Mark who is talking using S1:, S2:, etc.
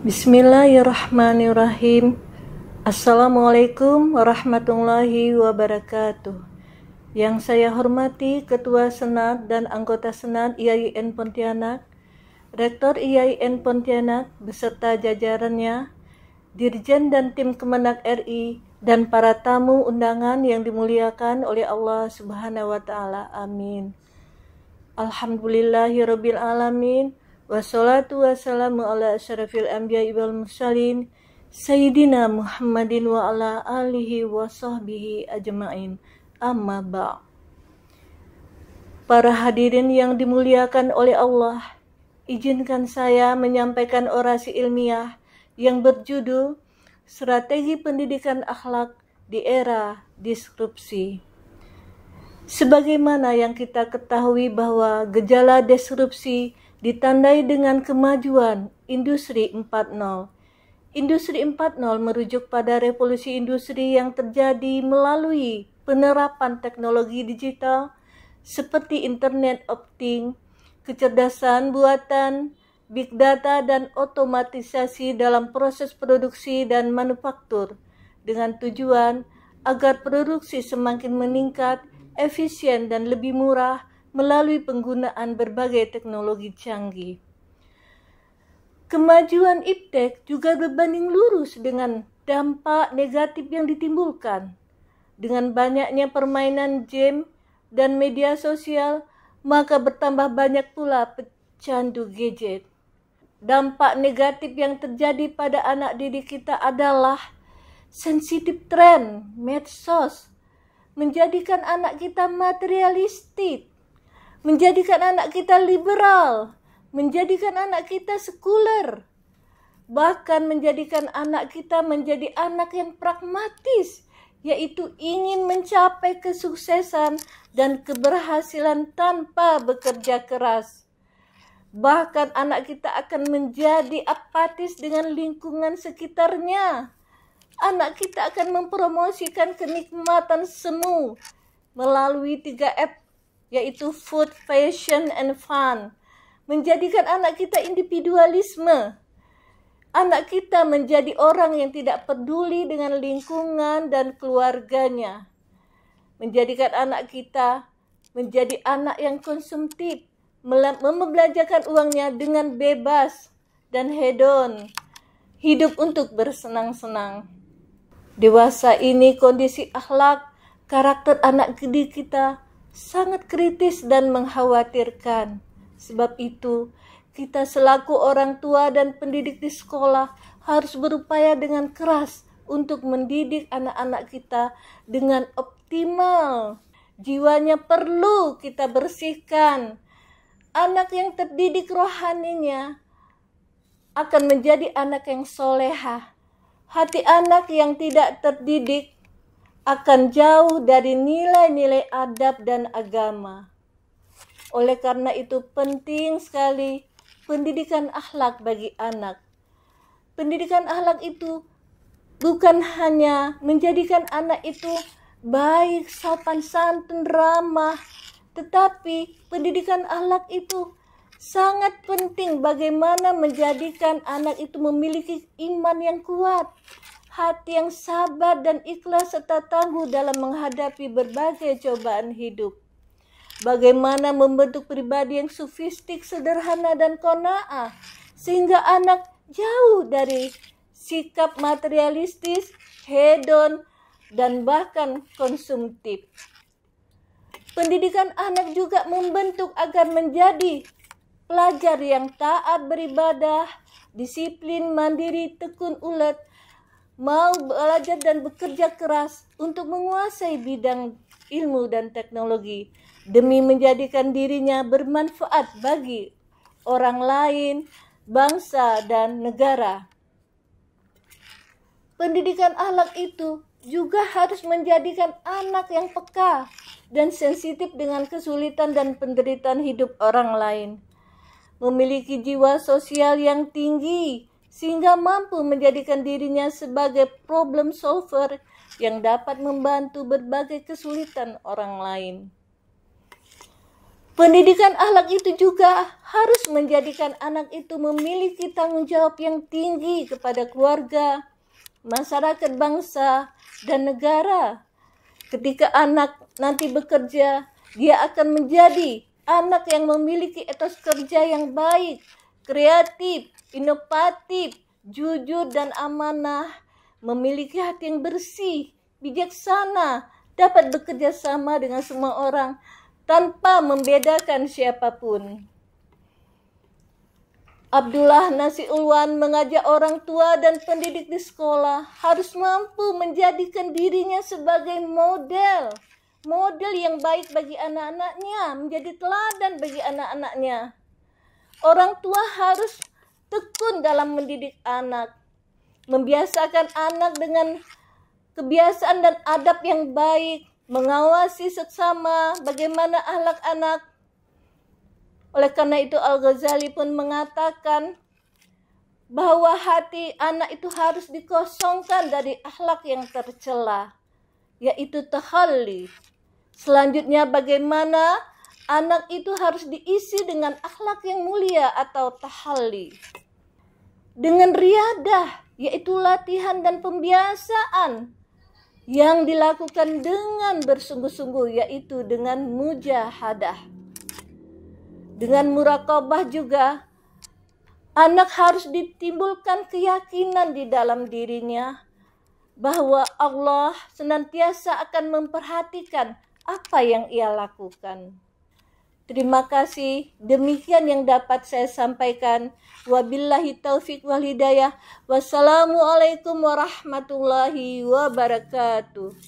S1: Bismillahirrahmanirrahim. Assalamualaikum warahmatullahi wabarakatuh. Yang saya hormati Ketua Senat dan anggota Senat IAIN Pontianak, Rektor IAIN Pontianak beserta jajarannya, Dirjen dan tim Kemenak RI, dan para tamu undangan yang dimuliakan oleh Allah Subhanahu wa taala. Amin. Alhamdulillahirabbil alamin. Wassalatu wassalamu ala asyrafil anbiya wal mursalin Sayyidina Muhammadin wa ala alihi wa sahbihi ajma'in Amma ba' Para hadirin yang dimuliakan oleh Allah Izinkan saya menyampaikan orasi ilmiah yang berjudul Strategi Pendidikan Akhlak di Era Disrupsi. Sebagaimana yang kita ketahui bahwa gejala disrupsi ditandai dengan kemajuan industri 4.0. Industri 4.0 merujuk pada revolusi industri yang terjadi melalui penerapan teknologi digital seperti Internet of Things, kecerdasan buatan, big data dan otomatisasi dalam proses produksi dan manufaktur dengan tujuan agar produksi semakin meningkat, efisien dan lebih murah melalui penggunaan berbagai teknologi canggih. Kemajuan iptek juga berbanding lurus dengan dampak negatif yang ditimbulkan. Dengan banyaknya permainan game dan media sosial, maka bertambah banyak pula pecandu gadget. Dampak negatif yang terjadi pada anak didik kita adalah sensitif tren, medsos, menjadikan anak kita materialistik, menjadikan anak kita liberal, menjadikan anak kita sekuler, bahkan menjadikan anak kita menjadi anak yang pragmatis, yaitu ingin mencapai kesuksesan dan keberhasilan tanpa bekerja keras. Bahkan anak kita akan menjadi apatis dengan lingkungan sekitarnya. Anak kita akan mempromosikan kenikmatan semu melalui 3F yaitu food, fashion, and fun. Menjadikan anak kita individualisme. Anak kita menjadi orang yang tidak peduli dengan lingkungan dan keluarganya. Menjadikan anak kita menjadi anak yang konsumtif, membelanjakan uangnya dengan bebas dan hedon, hidup untuk bersenang-senang. Dewasa ini kondisi akhlak, karakter anak didik kita sangat kritis dan mengkhawatirkan. Sebab itu, kita selaku orang tua dan pendidik di sekolah harus berupaya dengan keras untuk mendidik anak-anak kita dengan optimal. Jiwanya perlu kita bersihkan. Anak yang terdidik rohaninya akan menjadi anak yang soleha. Hati anak yang tidak terdidik akan jauh dari nilai-nilai adab dan agama. Oleh karena itu penting sekali pendidikan akhlak bagi anak. Pendidikan akhlak itu bukan hanya menjadikan anak itu baik, sopan santun, ramah, tetapi pendidikan akhlak itu sangat penting bagaimana menjadikan anak itu memiliki iman yang kuat, hati yang sabar dan ikhlas serta tangguh dalam menghadapi berbagai cobaan hidup. Bagaimana membentuk pribadi yang sofistik, sederhana, dan kona'ah sehingga anak jauh dari sikap materialistis, hedon, dan bahkan konsumtif. Pendidikan anak juga membentuk agar menjadi pelajar yang taat beribadah, disiplin, mandiri, tekun ulet, mau belajar dan bekerja keras untuk menguasai bidang ilmu dan teknologi demi menjadikan dirinya bermanfaat bagi orang lain, bangsa, dan negara. Pendidikan ahlak itu juga harus menjadikan anak yang peka dan sensitif dengan kesulitan dan penderitaan hidup orang lain, memiliki jiwa sosial yang tinggi, sehingga mampu menjadikan dirinya sebagai problem solver yang dapat membantu berbagai kesulitan orang lain. Pendidikan ahlak itu juga harus menjadikan anak itu memiliki tanggung jawab yang tinggi kepada keluarga, masyarakat bangsa, dan negara. Ketika anak nanti bekerja, dia akan menjadi anak yang memiliki etos kerja yang baik, kreatif, inovatif, jujur dan amanah, memiliki hati yang bersih, bijaksana, dapat bekerja sama dengan semua orang tanpa membedakan siapapun. Abdullah Nasi Ulwan mengajak orang tua dan pendidik di sekolah harus mampu menjadikan dirinya sebagai model. Model yang baik bagi anak-anaknya, menjadi teladan bagi anak-anaknya orang tua harus tekun dalam mendidik anak, membiasakan anak dengan kebiasaan dan adab yang baik, mengawasi sesama, bagaimana ahlak anak. Oleh karena itu Al-Ghazali pun mengatakan bahwa hati anak itu harus dikosongkan dari ahlak yang tercela, yaitu tahalli. Selanjutnya bagaimana Anak itu harus diisi dengan akhlak yang mulia atau tahalli. Dengan riadah, yaitu latihan dan pembiasaan yang dilakukan dengan bersungguh-sungguh yaitu dengan mujahadah. Dengan murakabah juga anak harus ditimbulkan keyakinan di dalam dirinya bahwa Allah senantiasa akan memperhatikan apa yang ia lakukan. Terima kasih. Demikian yang dapat saya sampaikan. Wabillahi taufiq wal hidayah. Wassalamualaikum warahmatullahi wabarakatuh.